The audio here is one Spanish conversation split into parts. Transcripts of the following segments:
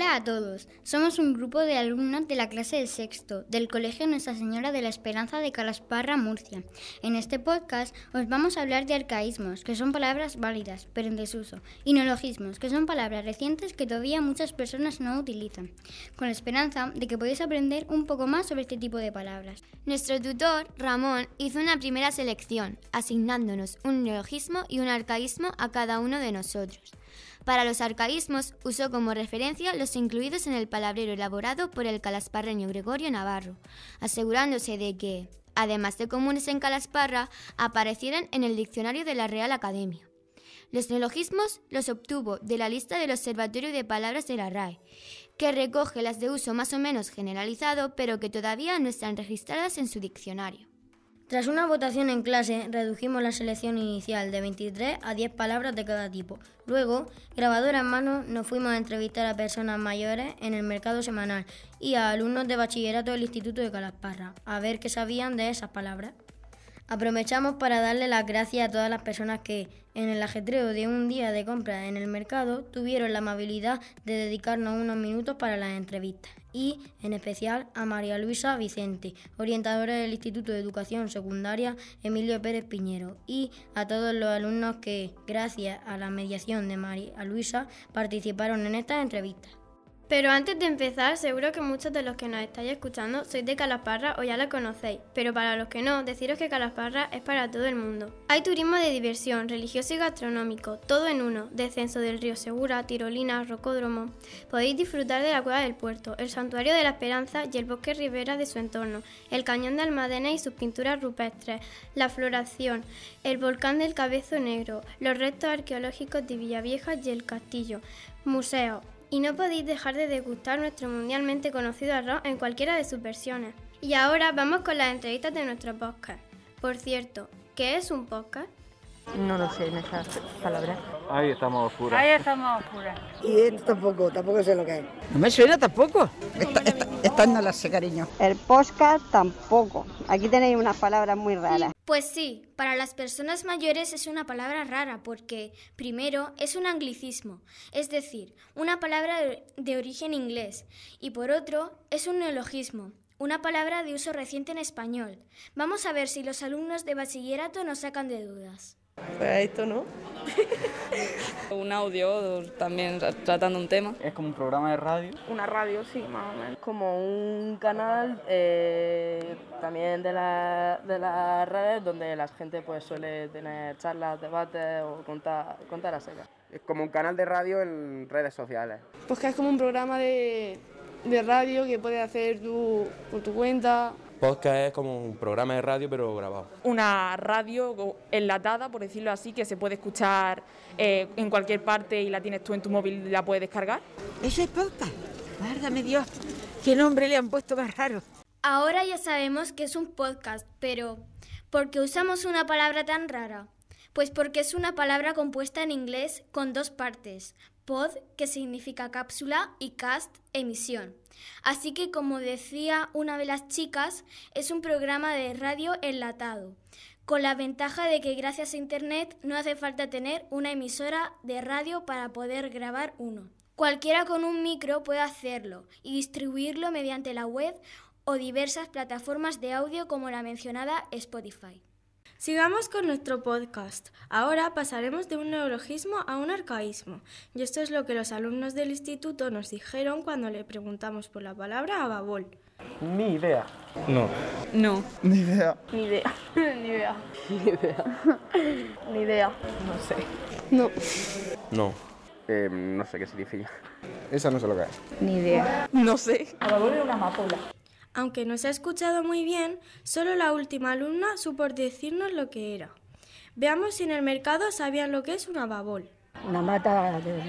Hola a todos, somos un grupo de alumnos de la clase de sexto del Colegio Nuestra Señora de la Esperanza de Calasparra, Murcia. En este podcast os vamos a hablar de arcaísmos, que son palabras válidas pero en desuso, y neologismos, que son palabras recientes que todavía muchas personas no utilizan, con la esperanza de que podáis aprender un poco más sobre este tipo de palabras. Nuestro tutor, Ramón, hizo una primera selección, asignándonos un neologismo y un arcaísmo a cada uno de nosotros. Para los arcaísmos usó como referencia los incluidos en el palabrero elaborado por el calasparreño Gregorio Navarro, asegurándose de que, además de comunes en Calasparra, aparecieran en el diccionario de la Real Academia. Los neologismos los obtuvo de la lista del Observatorio de Palabras de la RAE, que recoge las de uso más o menos generalizado, pero que todavía no están registradas en su diccionario. Tras una votación en clase, redujimos la selección inicial de 23 a 10 palabras de cada tipo. Luego, grabadora en mano, nos fuimos a entrevistar a personas mayores en el mercado semanal y a alumnos de bachillerato del Instituto de Calasparra, a ver qué sabían de esas palabras. Aprovechamos para darle las gracias a todas las personas que, en el ajetreo de un día de compra en el mercado, tuvieron la amabilidad de dedicarnos unos minutos para las entrevistas y en especial a María Luisa Vicente, orientadora del Instituto de Educación Secundaria Emilio Pérez Piñero y a todos los alumnos que, gracias a la mediación de María Luisa, participaron en estas entrevistas. Pero antes de empezar, seguro que muchos de los que nos estáis escuchando sois de Calasparra o ya la conocéis, pero para los que no, deciros que Calasparra es para todo el mundo. Hay turismo de diversión, religioso y gastronómico, todo en uno, descenso del río Segura, tirolina, rocódromo. Podéis disfrutar de la cueva del puerto, el santuario de la Esperanza y el bosque ribera de su entorno, el cañón de Almadena y sus pinturas rupestres, la floración, el volcán del Cabezo Negro, los restos arqueológicos de Villavieja y el castillo, museos, y no podéis dejar de degustar nuestro mundialmente conocido arroz en cualquiera de sus versiones. Y ahora vamos con las entrevistas de nuestro podcast. Por cierto, ¿qué es un podcast? No lo sé en esa palabra. Ahí estamos oscuras. Ahí estamos oscuras. Y tampoco, tampoco sé lo que es. No me suena tampoco. Esta, la sé, cariño. El posca tampoco. Aquí tenéis unas palabras muy rara. Pues sí, para las personas mayores es una palabra rara porque, primero, es un anglicismo, es decir, una palabra de origen inglés, y por otro, es un neologismo, una palabra de uso reciente en español. Vamos a ver si los alumnos de bachillerato nos sacan de dudas. Pues esto no. un audio también tratando un tema. Es como un programa de radio. Una radio, sí, más o menos. Como un canal eh, también de, las redes donde la gente pues suele tener charlas, debates o contar, contar a secas. Es como un canal de radio en redes sociales. Pues que es como un programa de, de radio que puedes hacer tú por tu cuenta Podcast es como un programa de radio pero grabado. Una radio enlatada, por decirlo así, que se puede escuchar eh, en cualquier parte y la tienes tú en tu móvil y la puedes descargar. Eso es podcast. ...guárdame Dios, qué nombre le han puesto más raro. Ahora ya sabemos que es un podcast, pero ¿por qué usamos una palabra tan rara? Pues porque es una palabra compuesta en inglés con dos partes, pod, que significa cápsula, y cast, emisión. Así que, como decía una de las chicas, es un programa de radio enlatado, con la ventaja de que gracias a Internet no hace falta tener una emisora de radio para poder grabar uno. Cualquiera con un micro puede hacerlo y distribuirlo mediante la web o diversas plataformas de audio como la mencionada Spotify. Sigamos con nuestro podcast. Ahora pasaremos de un neologismo a un arcaísmo. Y esto es lo que los alumnos del instituto nos dijeron cuando le preguntamos por la palabra a Babol. Ni idea. No. No. Ni idea. Ni idea. Ni idea. Ni idea. Ni idea. No sé. No. No. Em, no sé qué significa. Esa no se lo que Ni idea. No sé. A Babol era una amapola. Aunque no se ha escuchado muy bien, solo la última alumna supo decirnos lo que era. Veamos si en el mercado sabían lo que es una babol. Una mata de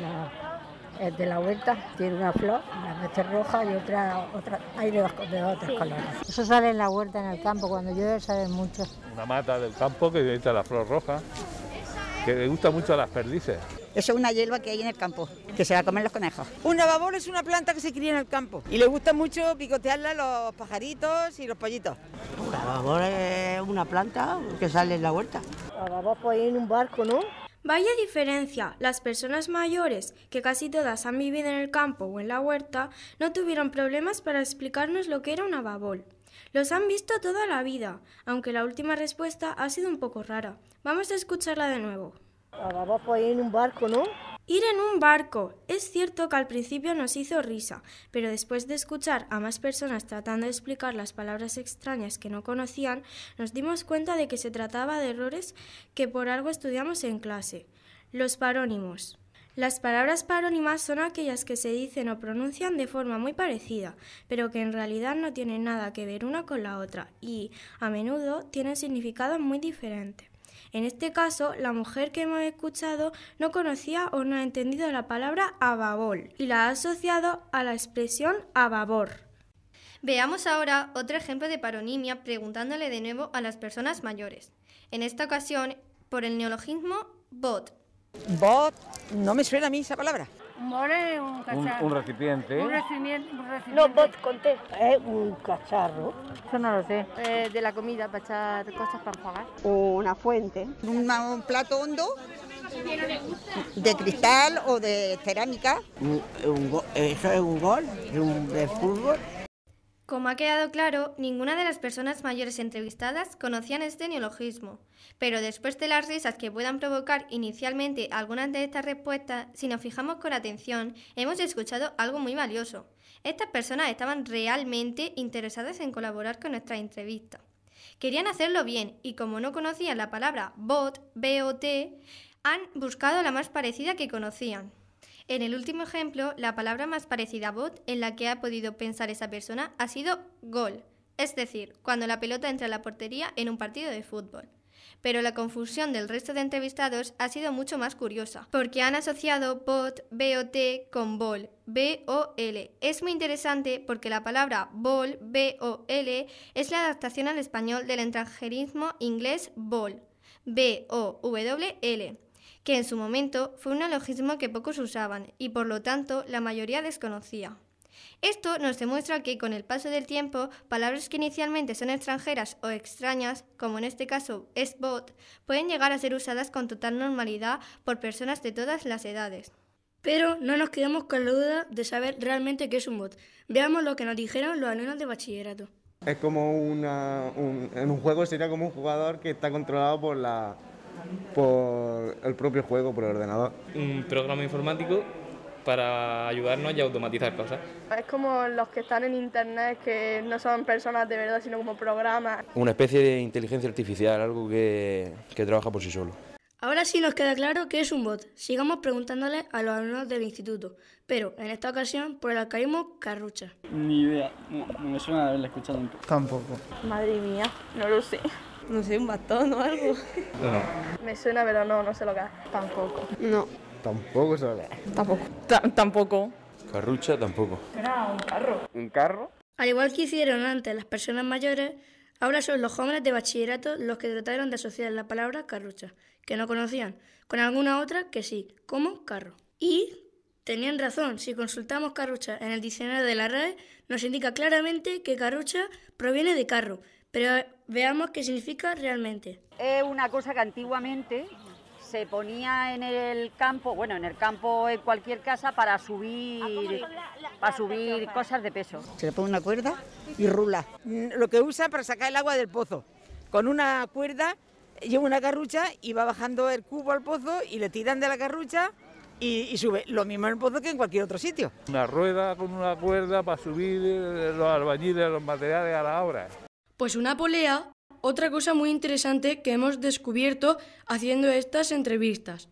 la, de huerta tiene una flor, una vez roja y otra, otra hay de, otros colores. Eso sale en la huerta, en el campo, cuando llueve sale mucho. Una mata del campo que está la flor roja, que le gusta mucho a las perdices. Eso es una hierba que hay en el campo, que se la comen los conejos. Un babol es una planta que se cría en el campo y le gusta mucho picotearla los pajaritos y los pollitos. Un babol es una planta que sale en la huerta. ababol puede ir en un barco, ¿no? Vaya diferencia, las personas mayores, que casi todas han vivido en el campo o en la huerta, no tuvieron problemas para explicarnos lo que era un ababol. Los han visto toda la vida, aunque la última respuesta ha sido un poco rara. Vamos a escucharla de nuevo ir en un barco, ¿no? Ir en un barco. Es cierto que al principio nos hizo risa, pero después de escuchar a más personas tratando de explicar las palabras extrañas que no conocían, nos dimos cuenta de que se trataba de errores que por algo estudiamos en clase. Los parónimos. Las palabras parónimas son aquellas que se dicen o pronuncian de forma muy parecida, pero que en realidad no tienen nada que ver una con la otra y, a menudo, tienen significado muy diferente. En este caso, la mujer que hemos escuchado no conocía o no ha entendido la palabra ababol y la ha asociado a la expresión ababor. Veamos ahora otro ejemplo de paronimia preguntándole de nuevo a las personas mayores. En esta ocasión, por el neologismo bot. Bot, no me suena a mí esa palabra un cacharro. Un, recipiente. Un recipiente, un recipiente. No, vos conté... Es ¿eh? un cacharro. ...eso no lo sé. Eh, de la comida para echar cosas para pagar Una fuente. Un, plato hondo. ¿De cristal o de cerámica? eso es un gol un de fútbol. Como ha quedado claro, ninguna de las personas mayores entrevistadas conocían este neologismo, pero después de las risas que puedan provocar inicialmente algunas de estas respuestas, si nos fijamos con atención, hemos escuchado algo muy valioso. Estas personas estaban realmente interesadas en colaborar con nuestra entrevista. Querían hacerlo bien y como no conocían la palabra bot, BOT, han buscado la más parecida que conocían. En el último ejemplo, la palabra más parecida a bot en la que ha podido pensar esa persona ha sido gol, es decir, cuando la pelota entra a la portería en un partido de fútbol. Pero la confusión del resto de entrevistados ha sido mucho más curiosa, porque han asociado bot, B-O-T, con bol, B-O-L. Es muy interesante porque la palabra bol, B-O-L, es la adaptación al español del extranjerismo inglés ball, B-O-W-L que en su momento fue un alogismo que pocos usaban y por lo tanto la mayoría desconocía. Esto nos demuestra que con el paso del tiempo, palabras que inicialmente son extranjeras o extrañas, como en este caso es bot, pueden llegar a ser usadas con total normalidad por personas de todas las edades. Pero no nos quedamos con la duda de saber realmente qué es un bot. Veamos lo que nos dijeron los alumnos de bachillerato. Es como en un juego sería como un jugador que está controlado por la, por el propio juego, por el ordenador. Un programa informático para ayudarnos y automatizar cosas. Es como los que están en Internet, que no son personas de verdad, sino como programas. Una especie de inteligencia artificial, algo que, que trabaja por sí solo. Ahora sí nos queda claro que es un bot. Sigamos preguntándole a los alumnos del instituto, pero en esta ocasión por el alcaísmo Carrucha. Ni idea, no, me suena haberla escuchado Tampoco. Madre mía, no lo sé. No sé, un bastón o algo. No. Me suena, pero no, no sé lo que Tampoco. No. Tampoco se lo Tampoco. tampoco. Carrucha tampoco. Era un carro. ¿Un carro? Al igual que hicieron antes las personas mayores, ahora son los jóvenes de bachillerato los que trataron de asociar la palabra carrucha, que no conocían, con alguna otra que sí, como carro. Y tenían razón, si consultamos carrucha en el diccionario de la RAE, nos indica claramente que carrucha proviene de carro, pero Veamos qué significa realmente. Es una cosa que antiguamente se ponía en el campo, bueno, en el campo en cualquier casa para subir para subir cosas de peso. Se le pone una cuerda y rula. Lo que usa para sacar el agua del pozo. Con una cuerda lleva una carrucha y va bajando el cubo al pozo y le tiran de la carrucha y, sube. Lo mismo en el pozo que en cualquier otro sitio. Una rueda con una cuerda para subir los albañiles, los materiales a la obra. Pues una polea, otra cosa muy interesante que hemos descubierto haciendo estas entrevistas,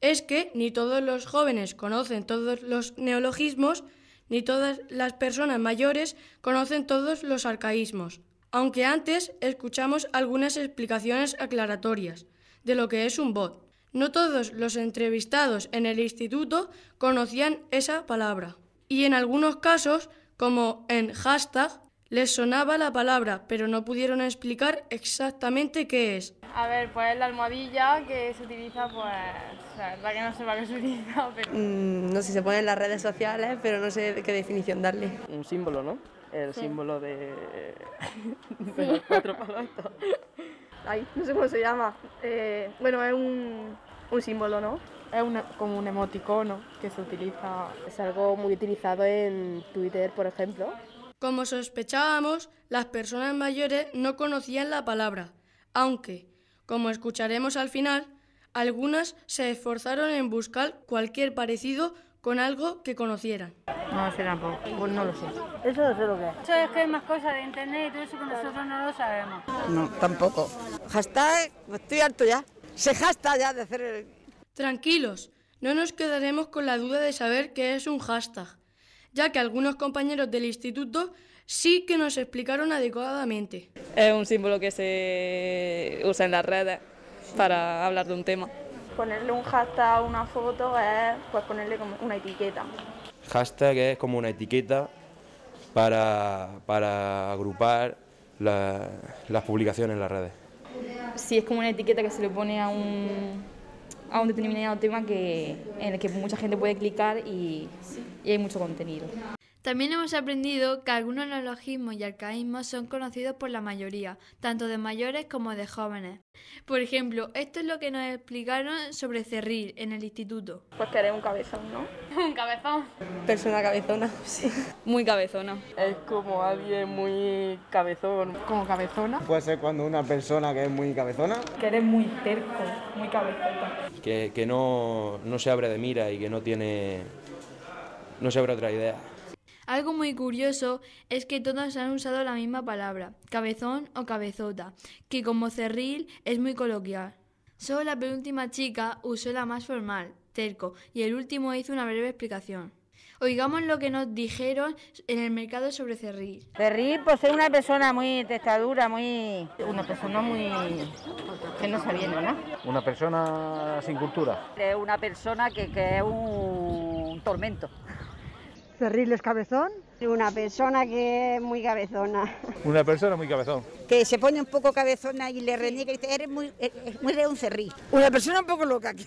es que ni todos los jóvenes conocen todos los neologismos, ni todas las personas mayores conocen todos los arcaísmos, aunque antes escuchamos algunas explicaciones aclaratorias de lo que es un bot. No todos los entrevistados en el instituto conocían esa palabra. Y en algunos casos, como en hashtag, les sonaba la palabra, pero no pudieron explicar exactamente qué es. A ver, pues la almohadilla que se utiliza, pues, o sea, que no sé para qué se utiliza. Pero... Mm, no sé, si se pone en las redes sociales, pero no sé qué definición darle. Un símbolo, ¿no? El símbolo de, de los cuatro palos. Ay, no sé cómo se llama. Eh, bueno, es un, símbolo, ¿no? Es como un emoticono que se utiliza. Es algo muy utilizado en Twitter, por ejemplo, como sospechábamos, las personas mayores no conocían la palabra, aunque, como escucharemos al final, algunas se esforzaron en buscar cualquier parecido con algo que conocieran. No sé tampoco, pues no lo sé. Eso no sé lo que es. Eso es que hay más cosas de internet y todo eso que nosotros no lo sabemos. No, tampoco. Hashtag, estoy harto ya. Se hashtag ya de hacer el... Tranquilos, no nos quedaremos con la duda de saber qué es un hashtag ya que algunos compañeros del instituto sí que nos explicaron adecuadamente. Es un símbolo que se usa en las redes para hablar de un tema. Ponerle un hashtag a una foto es pues ponerle como una etiqueta. Hashtag es como una etiqueta para, agrupar las publicaciones en las redes. Sí, es como una etiqueta que se le pone a un, a un determinado tema que, en el que mucha gente puede clicar y, y hay mucho contenido. También hemos aprendido que algunos neologismos y arcaísmos son conocidos por la mayoría, tanto de mayores como de jóvenes. Por ejemplo, esto es lo que nos explicaron sobre cerril en el instituto. Pues que eres un cabezón, ¿no? un cabezón. Persona cabezona, sí. Muy cabezona. Es como alguien muy cabezón. ¿Como cabezona? Puede ser cuando una persona que es muy cabezona. Que eres muy terco, muy cabezona. Que, que no, no se abre de mira y que no tiene no se habrá otra idea. Algo muy curioso es que todos han usado la misma palabra, cabezón o cabezota, que como cerril es muy coloquial. Solo la penúltima chica usó la más formal, terco, y el último hizo una breve explicación. Oigamos lo que nos dijeron en el mercado sobre Cerril. Cerril, pues es una persona muy testadura, muy. Una persona muy. que no ¿no? Una persona sin cultura. Es una persona que, que es un tormento. ¿Cerril es Cabezón. Una persona que es muy cabezona. Una persona muy cabezón. Que se pone un poco cabezona y le reniega y dice, eres muy, eh, eh, muy de un cerril. Una persona un poco loca, que,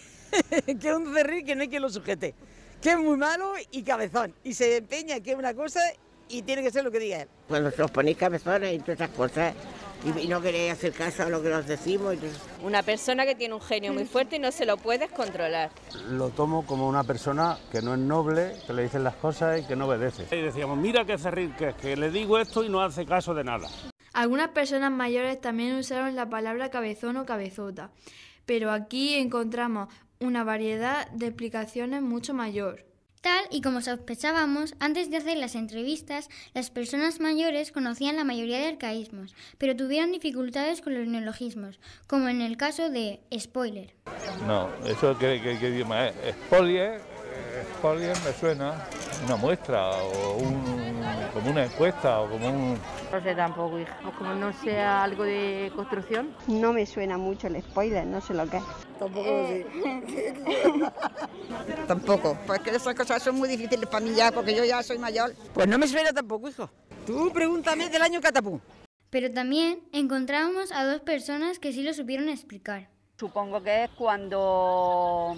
es un cerril que no hay quien lo sujete. Que es muy malo y cabezón. Y se empeña que es una cosa y tiene que ser lo que diga él. Cuando se os ponéis cabezones y todas esas cosas, y, no queréis hacer caso a lo que nos decimos. Una persona que tiene un genio muy fuerte y no se lo puedes controlar. Lo tomo como una persona que no es noble, que le dicen las cosas y que no obedece. Y decíamos, mira qué cerril que es, que le digo esto y no hace caso de nada. Algunas personas mayores también usaron la palabra cabezón o cabezota, pero aquí encontramos una variedad de explicaciones mucho mayor. Tal y como sospechábamos, antes de hacer las entrevistas, las personas mayores conocían la mayoría de arcaísmos, pero tuvieron dificultades con los neologismos, como en el caso de spoiler. No, eso que, que, que idioma es. Spoiler, spoiler me suena una muestra o un, como una encuesta o como un... No sé tampoco, hija. Como no sea algo de construcción. No me suena mucho el spoiler, no sé lo que es tampoco sí. tampoco, porque pues esas cosas son muy difíciles para mí ya, porque yo ya soy mayor. Pues no me suena tampoco, hijo. Tú pregúntame del año catapú. Pero también encontramos a dos personas que sí lo supieron explicar. Supongo que es cuando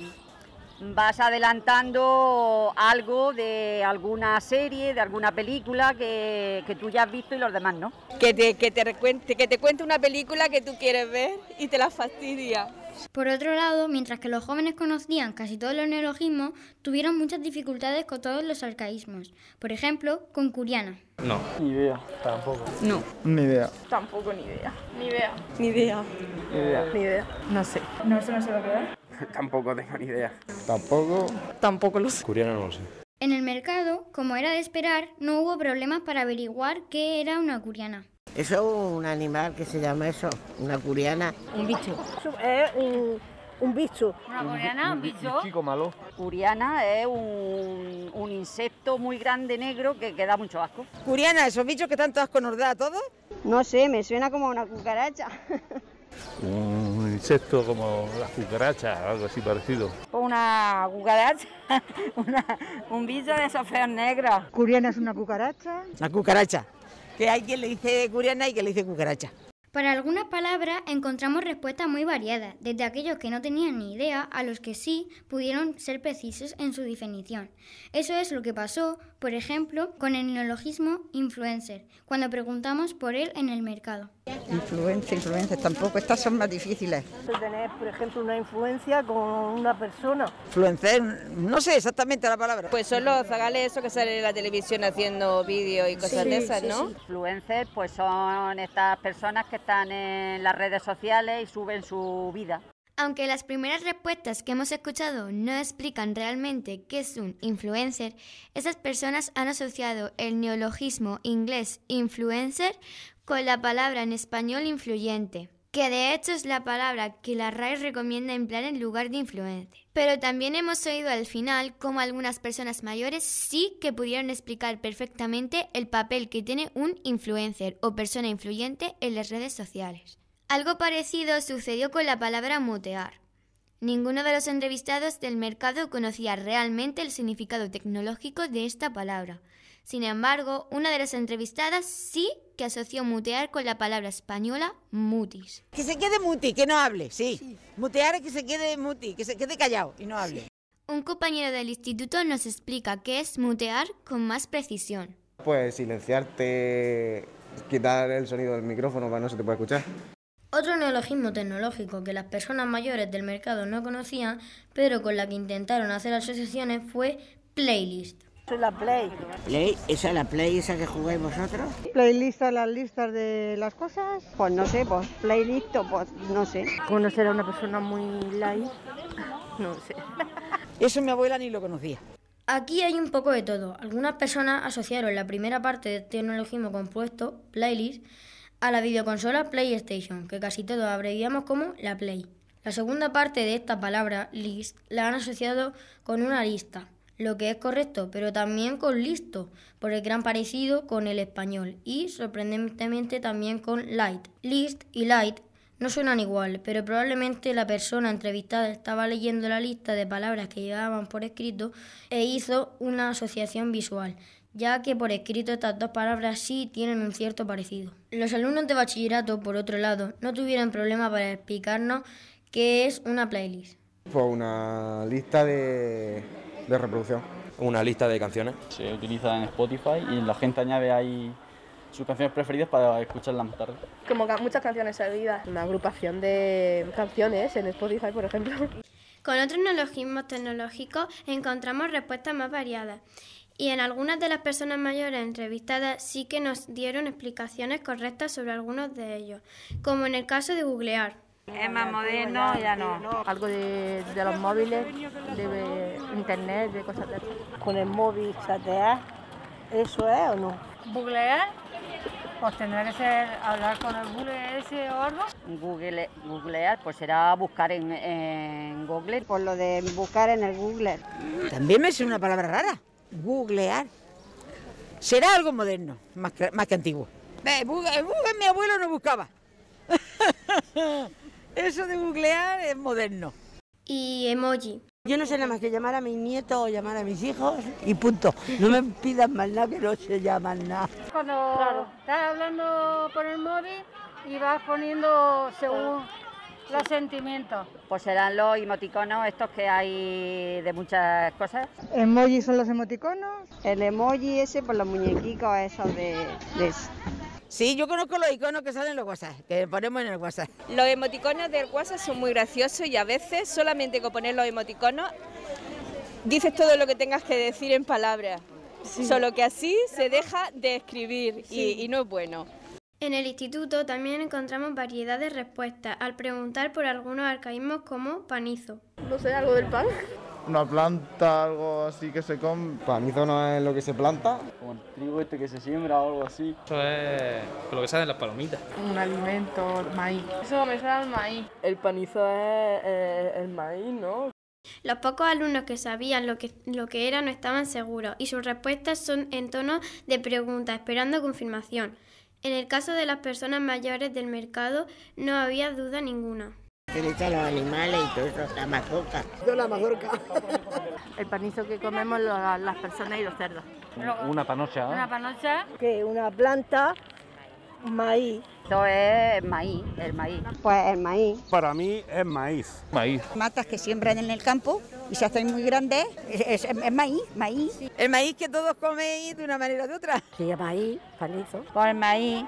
vas adelantando algo de alguna serie, de alguna película que, que tú ya has visto y los demás no. Que te, que te, que te cuente una película que tú quieres ver y te la fastidia. Por otro lado, mientras que los jóvenes conocían casi todos los neologismos, tuvieron muchas dificultades con todos los arcaísmos. Por ejemplo, con Curiana. No. Ni idea. Tampoco. No. Ni idea. Tampoco ni idea. Ni idea. Ni idea. Ni idea. Ni idea. No sé. No, eso no se va a quedar. Tampoco tengo ni idea. Tampoco. Tampoco lo sé. Curiana no lo sé. En el mercado, como era de esperar, no hubo problemas para averiguar qué era una curiana. Eso es un animal que se llama eso, una curiana. Un bicho. Es un, bicho. Una curiana, un bicho. Un chico malo. Curiana es un, un, insecto muy grande negro que, da mucho asco. Curiana, esos bichos que tanto asco nos da todos. No sé, me suena como una cucaracha. un insecto como las cucarachas, algo así parecido. Pues una cucaracha, un bicho de esos feos negros. Curiana es una cucaracha. Una cucaracha que hay quien le dice curiana y que le dice cucaracha. Para algunas palabras encontramos respuestas muy variadas, desde aquellos que no tenían ni idea a los que sí pudieron ser precisos en su definición. Eso es lo que pasó por ejemplo, con el neologismo influencer, cuando preguntamos por él en el mercado. Influencer, influencer, tampoco, estas son más difíciles. Tener, por ejemplo, una influencia con una persona. Influencer, no sé exactamente la palabra. Pues son los zagales esos que salen en la televisión haciendo vídeos y cosas de esas, ¿no? Sí. Influencers, pues son estas personas que están en las redes sociales y suben su vida. Aunque las primeras respuestas que hemos escuchado no explican realmente qué es un influencer, esas personas han asociado el neologismo inglés influencer con la palabra en español influyente, que de hecho es la palabra que la RAE recomienda emplear en lugar de influencer. Pero también hemos oído al final cómo algunas personas mayores sí que pudieron explicar perfectamente el papel que tiene un influencer o persona influyente en las redes sociales. Algo parecido sucedió con la palabra mutear. Ninguno de los entrevistados del mercado conocía realmente el significado tecnológico de esta palabra. Sin embargo, una de las entrevistadas sí que asoció mutear con la palabra española mutis. Que se quede muti, que no hable, sí. Mutear es que se quede muti, que se quede callado y no hable. Un compañero del instituto nos explica qué es mutear con más precisión. Pues silenciarte, quitar el sonido del micrófono para no se te pueda escuchar. Otro neologismo tecnológico que las personas mayores del mercado no conocían, pero con la que intentaron hacer asociaciones, fue playlist. Es la Play. Play. ¿Esa es la Play esa que jugáis vosotros? Playlist a las listas de las cosas. Pues no sé, pues playlist o pues no sé. Conocer a una persona muy light, no sé. Eso mi abuela ni lo conocía. Aquí hay un poco de todo. Algunas personas asociaron la primera parte de este neologismo compuesto, playlist, a la videoconsola PlayStation, que casi todos abreviamos como la Play. La segunda parte de esta palabra, list, la han asociado con una lista, lo que es correcto, pero también con listo, por el gran parecido con el español y sorprendentemente también con light. List y light no suenan igual, pero probablemente la persona entrevistada estaba leyendo la lista de palabras que llevaban por escrito e hizo una asociación visual ya que por escrito estas dos palabras sí tienen un cierto parecido. Los alumnos de bachillerato, por otro lado, no tuvieron problema para explicarnos qué es una playlist. Pues una lista de, reproducción. Una lista de canciones. Se utiliza en Spotify y la gente añade ahí sus canciones preferidas para escucharlas más tarde. Como muchas canciones seguidas. Una agrupación de canciones en Spotify, por ejemplo. Con otros neologismos tecnológicos encontramos respuestas más variadas y en algunas de las personas mayores entrevistadas sí que nos dieron explicaciones correctas sobre algunos de ellos, como en el caso de googlear. Es más moderno, ya no. Algo de, de los móviles, de, internet, de cosas de Con el móvil chatear, ¿eso es o no? Googlear, pues tendrá que ser hablar con el Google ese o algo. Google, googlear, pues será buscar en, en Google. Por lo de buscar en el Google. También me es una palabra rara googlear. Será algo moderno, más que, antiguo. Google, mi abuelo no buscaba. Eso de googlear es moderno. Y emoji. Yo no sé nada más que llamar a mis nietos o llamar a mis hijos y punto. No me pidas más nada que no se llaman nada. Cuando estás hablando por el móvil y vas poniendo según los sentimientos. Pues serán los emoticonos estos que hay de muchas cosas. ¿Emoji son los emoticonos? El emoji ese pues los muñequicos esos de... Sí, yo conozco los iconos que salen en los WhatsApp, que ponemos en el WhatsApp. Los emoticonos del WhatsApp son muy graciosos y a veces solamente con poner los emoticonos dices todo lo que tengas que decir en palabras. Solo que así se deja de escribir y no es bueno. En el instituto también encontramos variedad de respuestas al preguntar por algunos arcaísmos como panizo. No sé, algo del pan. Una planta, algo así que se come. Panizo no es lo que se planta. Como el trigo este que se siembra o algo así. Eso es lo que sale en las palomitas. Un alimento, maíz. Eso me suena al maíz. El panizo es eh, el maíz, ¿no? Los pocos alumnos que sabían lo que, lo que era no estaban seguros y sus respuestas son en tono de pregunta, esperando confirmación. En el caso de las personas mayores del mercado no había duda ninguna. Se los animales y todo eso, la Yo la mazorca. el panizo que comemos las personas y los cerdos. Una panocha. ¿eh? Una panocha. Que una planta Maíz. Esto es maíz, el maíz. Pues el maíz. Para mí es maíz. Maíz. Matas que siembran en el campo y se hacen muy grandes. Es, maíz, maíz. El maíz que todos coméis de una manera o de otra. Sí, el maíz, palizo. Con el maíz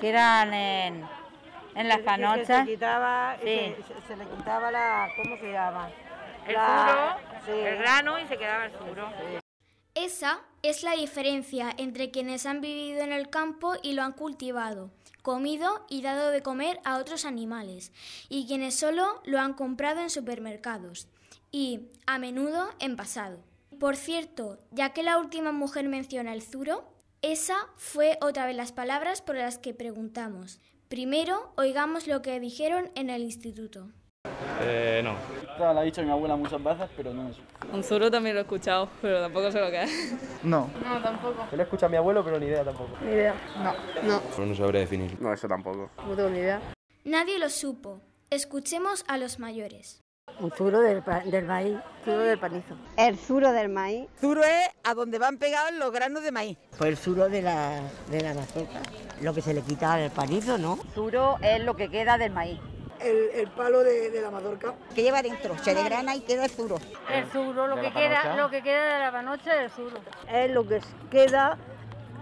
que eran en, las canochas. Se, le quitaba la, ¿cómo se llama? El el grano y se quedaba el suro. Esa es la diferencia entre quienes han vivido en el campo y lo han cultivado, comido y dado de comer a otros animales, y quienes solo lo han comprado en supermercados y, a menudo, en pasado. Por cierto, ya que la última mujer menciona el zuro, esa fue otra de las palabras por las que preguntamos. Primero, oigamos lo que dijeron en el instituto. Eh, no, la ha dicho mi abuela muchas veces, pero no es. Un zurro también lo he escuchado, pero tampoco sé lo que es. No. No, tampoco. Yo lo he escuchado a mi abuelo, pero ni idea tampoco. Ni idea. No. No. no sabré definir. No, eso tampoco. No tengo ni idea. Nadie lo supo. Escuchemos a los mayores. Un zuro del, del, maíz, zuro del panizo. El zuro del maíz. Zuro es a donde van pegados los granos de maíz. Pues el zuro de la, de lo que se le quita al panizo, ¿no? Zuro es lo que queda del maíz el, palo de, la madorca". Que lleva dentro, se grana y queda el zuro. El zuro, lo, que queda, lo que queda de la panocha es el zuro. Es lo que queda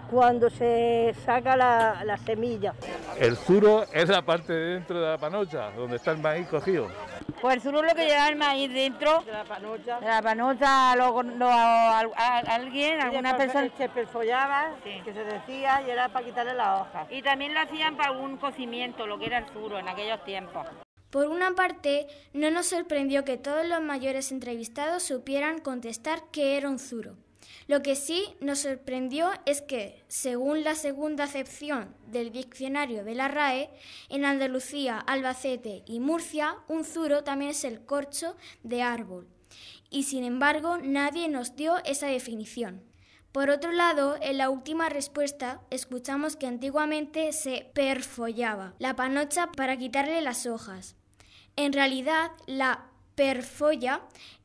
cuando se saca la, semilla. El zuro es la parte de dentro de la panocha, donde está el maíz cogido. Pues el lo que llevaba el maíz dentro. De la panocha. De la panocha, lo, a, alguien, alguna persona. Se este perfollaba, que se decía, y era para quitarle la hoja. Y también lo hacían para un cocimiento, lo que era el zuro en aquellos tiempos. Por una parte, no nos sorprendió que todos los mayores entrevistados supieran contestar que era un zuro. Lo que sí nos sorprendió es que, según la segunda acepción del diccionario de la RAE, en Andalucía, Albacete y Murcia, un zuro también es el corcho de árbol. Y sin embargo, nadie nos dio esa definición. Por otro lado, en la última respuesta escuchamos que antiguamente se perfollaba la panocha para quitarle las hojas. En realidad, la perfolla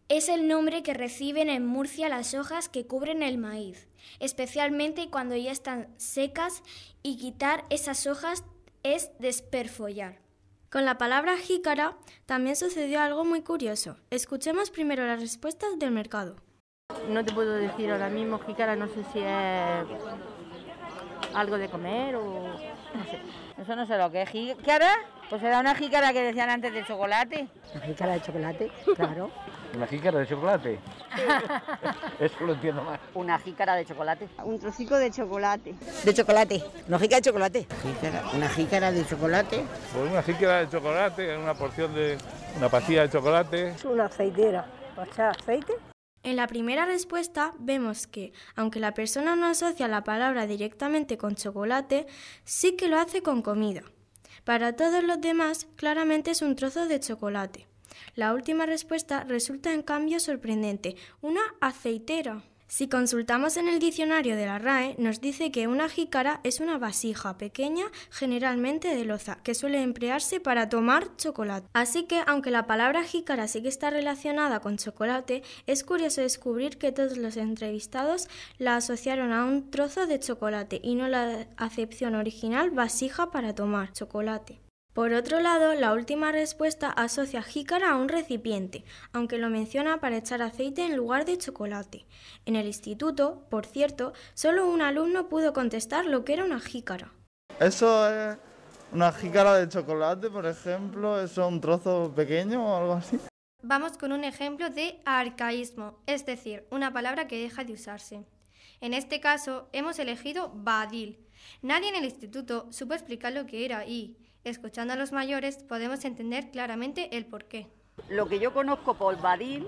es el nombre que reciben en Murcia las hojas que cubren el maíz, especialmente cuando ya están secas y quitar esas hojas es desperfollar. Con la palabra jícara también sucedió algo muy curioso. Escuchemos primero las respuestas del mercado. No te puedo decir ahora mismo jícara, no sé si es algo de comer o no sé. Eso no sé lo que es. ¿Jícara? Pues era una jícara que decían antes de chocolate. Una jícara de chocolate, claro. ¿Una jícara de chocolate? Eso lo entiendo más. Una jícara de chocolate. Un trocico de chocolate. De chocolate. Una jícara de chocolate. Una jícara de chocolate. Pues una jícara de chocolate, una porción de. una pastilla de chocolate. Es una aceitera. ¿Para aceite? En la primera respuesta vemos que, aunque la persona no asocia la palabra directamente con chocolate, sí que lo hace con comida. Para todos los demás, claramente es un trozo de chocolate. La última respuesta resulta en cambio sorprendente, una aceitera. Si consultamos en el diccionario de la RAE, nos dice que una jícara es una vasija pequeña, generalmente de loza, que suele emplearse para tomar chocolate. Así que, aunque la palabra jícara sí que está relacionada con chocolate, es curioso descubrir que todos los entrevistados la asociaron a un trozo de chocolate y no la acepción original vasija para tomar chocolate. Por otro lado, la última respuesta asocia jícara a un recipiente, aunque lo menciona para echar aceite en lugar de chocolate. En el instituto, por cierto, solo un alumno pudo contestar lo que era una jícara. Eso es una jícara de chocolate, por ejemplo, es un trozo pequeño o algo así. Vamos con un ejemplo de arcaísmo, es decir, una palabra que deja de usarse. En este caso, hemos elegido badil. Nadie en el instituto supo explicar lo que era y Escuchando a los mayores podemos entender claramente el porqué. Lo que yo conozco por badil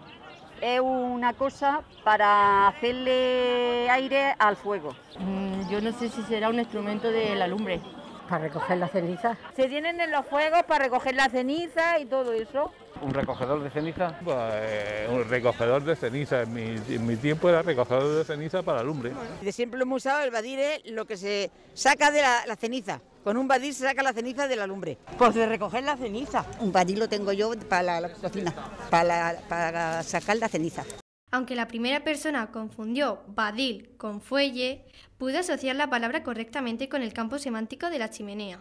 es una cosa para hacerle aire al fuego. Mm, yo no sé si será un instrumento de la lumbre. Para recoger las cenizas. Se tienen en los fuegos para recoger las cenizas y todo eso. ¿Un recogedor de ceniza? Pues, un recogedor de ceniza. En mi, tiempo era recogedor de ceniza para lumbre. De siempre lo hemos usado, el badir es lo que se saca de la, ceniza. Con un badil se saca la ceniza de la lumbre. Pues de recoger la ceniza. Un badir lo tengo yo para la cocina, para, sacar la ceniza. Aunque la primera persona confundió badil con fuelle, pudo asociar la palabra correctamente con el campo semántico de la chimenea.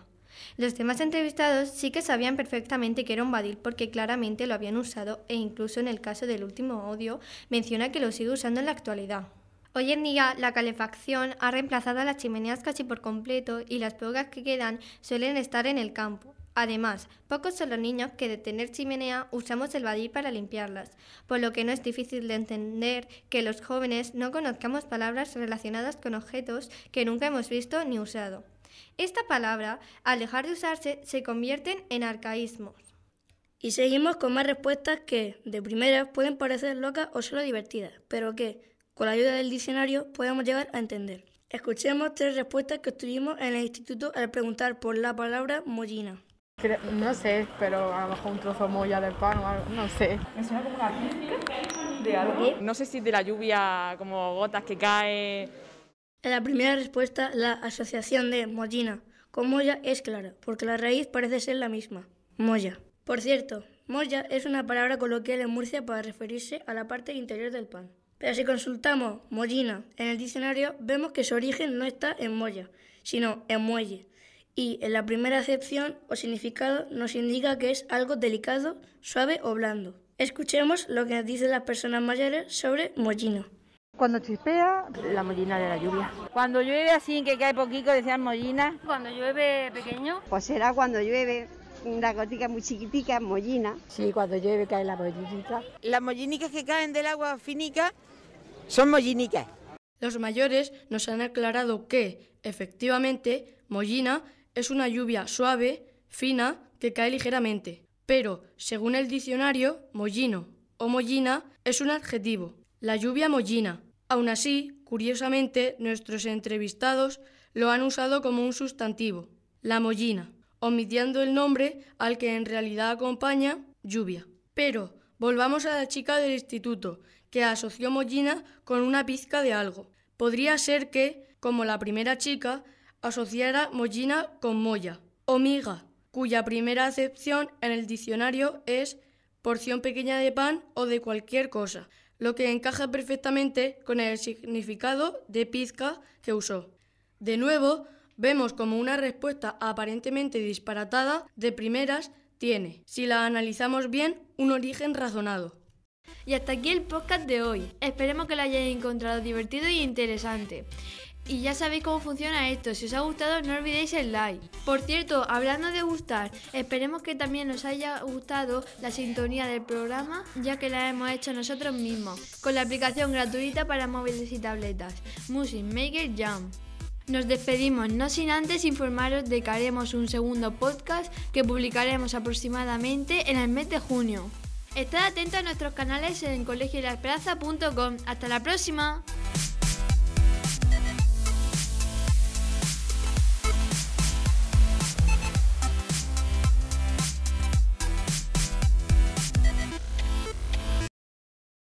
Los demás entrevistados sí que sabían perfectamente que era un badil porque claramente lo habían usado e incluso en el caso del último odio menciona que lo sigue usando en la actualidad. Hoy en día la calefacción ha reemplazado a las chimeneas casi por completo y las pocas que quedan suelen estar en el campo. Además, pocos son los niños que de tener chimenea usamos el badil para limpiarlas, por lo que no es difícil de entender que los jóvenes no conozcamos palabras relacionadas con objetos que nunca hemos visto ni usado. Esta palabra, al dejar de usarse, se convierten en arcaísmos. Y seguimos con más respuestas que, de primera, pueden parecer locas o solo divertidas, pero que, con la ayuda del diccionario, podemos llegar a entender. Escuchemos tres respuestas que obtuvimos en el instituto al preguntar por la palabra mollina. No sé, pero a lo mejor un trozo molla de pan o algo, no sé. Me suena como una de algo. No sé si de la lluvia, como gotas que cae en la primera respuesta, la asociación de mollina con molla es clara, porque la raíz parece ser la misma, molla. Por cierto, molla es una palabra coloquial en Murcia para referirse a la parte interior del pan. Pero si consultamos mollina en el diccionario, vemos que su origen no está en molla, sino en muelle. Y en la primera acepción o significado nos indica que es algo delicado, suave o blando. Escuchemos lo que nos dicen las personas mayores sobre mollino. Cuando chispea, la mollina de la lluvia. Cuando llueve así, que cae poquito, decían mollina. Cuando llueve pequeño. Pues será cuando llueve, una gotica muy chiquitica, mollina. Sí, cuando llueve cae la mollinita. Las mollinicas que caen del agua finica son mollinicas. Los mayores nos han aclarado que, efectivamente, mollina es una lluvia suave, fina, que cae ligeramente. Pero, según el diccionario, mollino o mollina es un adjetivo. La lluvia mollina Aún así, curiosamente, nuestros entrevistados lo han usado como un sustantivo, la mollina, omitiendo el nombre al que en realidad acompaña lluvia. Pero volvamos a la chica del instituto, que asoció mollina con una pizca de algo. Podría ser que, como la primera chica, asociara mollina con molla, o miga, cuya primera acepción en el diccionario es porción pequeña de pan o de cualquier cosa lo que encaja perfectamente con el significado de pizca que usó. De nuevo, vemos como una respuesta aparentemente disparatada de primeras tiene, si la analizamos bien, un origen razonado. Y hasta aquí el podcast de hoy. Esperemos que lo hayáis encontrado divertido e interesante. Y ya sabéis cómo funciona esto. Si os ha gustado, no olvidéis el like. Por cierto, hablando de gustar, esperemos que también os haya gustado la sintonía del programa, ya que la hemos hecho nosotros mismos, con la aplicación gratuita para móviles y tabletas, Music Maker Jam. Nos despedimos, no sin antes informaros de que haremos un segundo podcast que publicaremos aproximadamente en el mes de junio. Estad atentos a nuestros canales en colegiolaspraza.com. ¡Hasta la próxima!